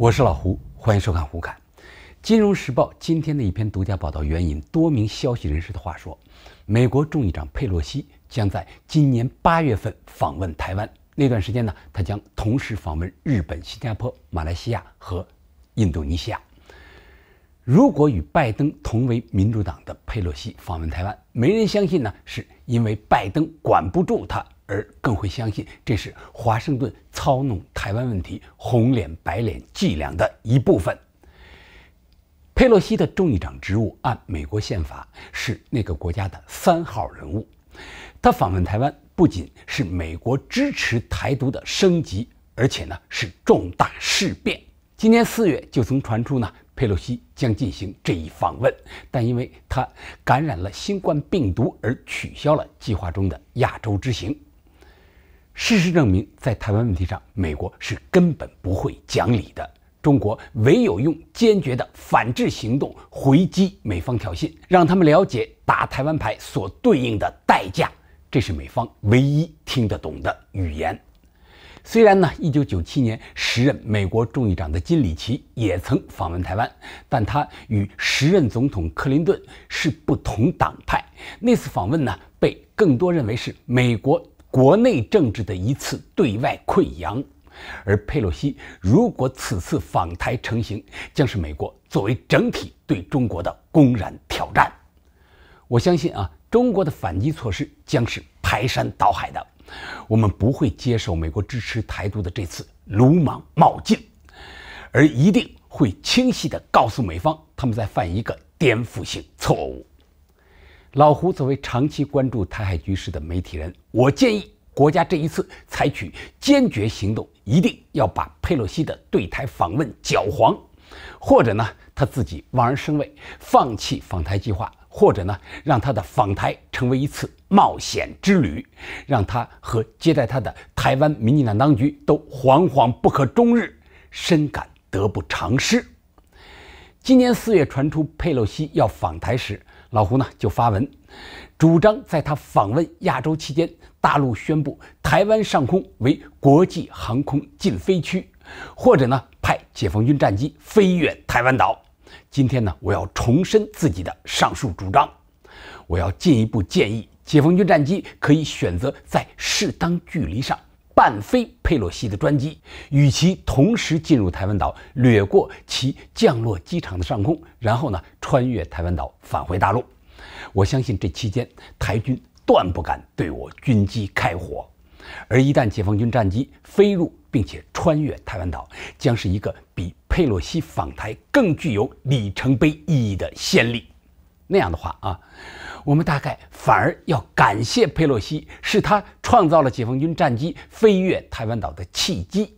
我是老胡，欢迎收看《胡侃》。《金融时报》今天的一篇独家报道，援引多名消息人士的话说，美国众议长佩洛西将在今年八月份访问台湾。那段时间呢，他将同时访问日本、新加坡、马来西亚和印度尼西亚。如果与拜登同为民主党的佩洛西访问台湾，没人相信呢，是因为拜登管不住他，而更会相信这是华盛顿操弄台湾问题“红脸白脸”伎俩的一部分。佩洛西的众议长职务按美国宪法是那个国家的三号人物。他访问台湾不仅是美国支持台独的升级，而且呢是重大事变。今年四月就曾传出呢佩洛西将进行这一访问，但因为他感染了新冠病毒而取消了计划中的亚洲之行。事实证明，在台湾问题上，美国是根本不会讲理的。中国唯有用坚决的反制行动回击美方挑衅，让他们了解打台湾牌所对应的代价，这是美方唯一听得懂的语言。虽然呢，一九九七年时任美国众议长的金里奇也曾访问台湾，但他与时任总统克林顿是不同党派。那次访问呢，被更多认为是美国。国内政治的一次对外溃疡，而佩洛西如果此次访台成行，将是美国作为整体对中国的公然挑战。我相信啊，中国的反击措施将是排山倒海的，我们不会接受美国支持台独的这次鲁莽冒进，而一定会清晰地告诉美方，他们在犯一个颠覆性错误。老胡作为长期关注台海局势的媒体人，我建议国家这一次采取坚决行动，一定要把佩洛西的对台访问搅黄，或者呢，他自己望而生畏，放弃访台计划，或者呢，让他的访台成为一次冒险之旅，让他和接待他的台湾民进党当局都惶惶不可终日，深感得不偿失。今年四月传出佩洛西要访台时。老胡呢就发文，主张在他访问亚洲期间，大陆宣布台湾上空为国际航空禁飞区，或者呢派解放军战机飞越台湾岛。今天呢我要重申自己的上述主张，我要进一步建议解放军战机可以选择在适当距离上。伴飞佩洛西的专机与其同时进入台湾岛，掠过其降落机场的上空，然后呢穿越台湾岛返回大陆。我相信这期间台军断不敢对我军机开火，而一旦解放军战机飞入并且穿越台湾岛，将是一个比佩洛西访台更具有里程碑意义的先例。那样的话啊，我们大概反而要感谢佩洛西，是他创造了解放军战机飞越台湾岛的契机，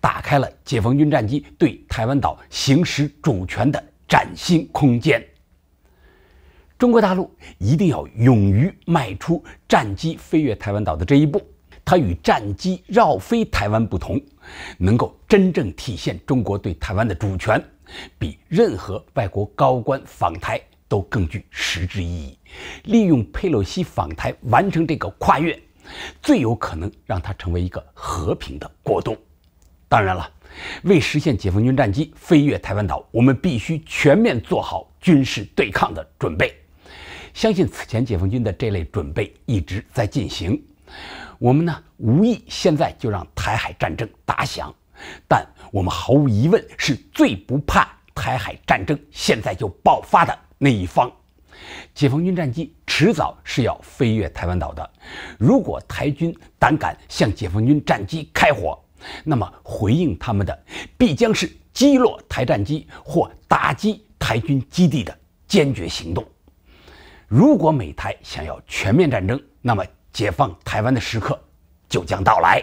打开了解放军战机对台湾岛行使主权的崭新空间。中国大陆一定要勇于迈出战机飞越台湾岛的这一步，它与战机绕飞台湾不同，能够真正体现中国对台湾的主权，比任何外国高官访台。都更具实质意义。利用佩洛西访台完成这个跨越，最有可能让它成为一个和平的国度。当然了，为实现解放军战机飞越台湾岛，我们必须全面做好军事对抗的准备。相信此前解放军的这类准备一直在进行。我们呢，无意现在就让台海战争打响，但我们毫无疑问是最不怕台海战争现在就爆发的。那一方，解放军战机迟早是要飞越台湾岛的。如果台军胆敢向解放军战机开火，那么回应他们的必将是击落台战机或打击台军基地的坚决行动。如果美台想要全面战争，那么解放台湾的时刻就将到来。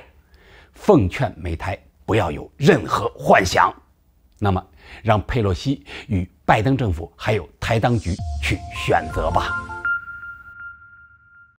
奉劝美台不要有任何幻想。那么，让佩洛西与。拜登政府还有台当局去选择吧。